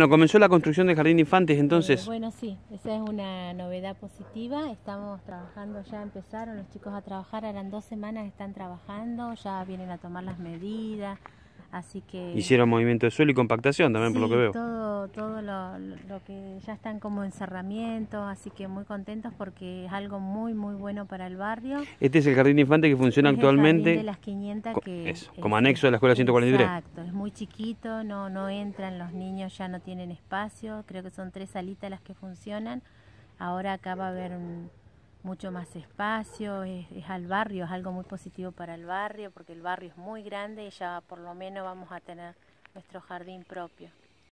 Bueno, comenzó la construcción del Jardín de Infantes eh, entonces. bueno, sí, esa es una novedad positiva. Estamos trabajando, ya empezaron los chicos a trabajar, eran dos semanas, están trabajando, ya vienen a tomar las medidas. Así que... Hicieron movimiento de suelo y compactación también, por lo que veo. Todo, todo lo, que ya están como encerramiento, así que muy contentos porque es algo muy, muy bueno para el barrio. Este es el jardín de infantes que este funciona actualmente. El de las 500 que... como anexo de la escuela 143. Exacto, chiquito, no, no entran los niños, ya no tienen espacio, creo que son tres salitas las que funcionan, ahora acá va a haber mucho más espacio, es, es, al barrio, es algo muy positivo para el barrio, porque el barrio es muy grande y ya por lo menos vamos a tener nuestro jardín propio.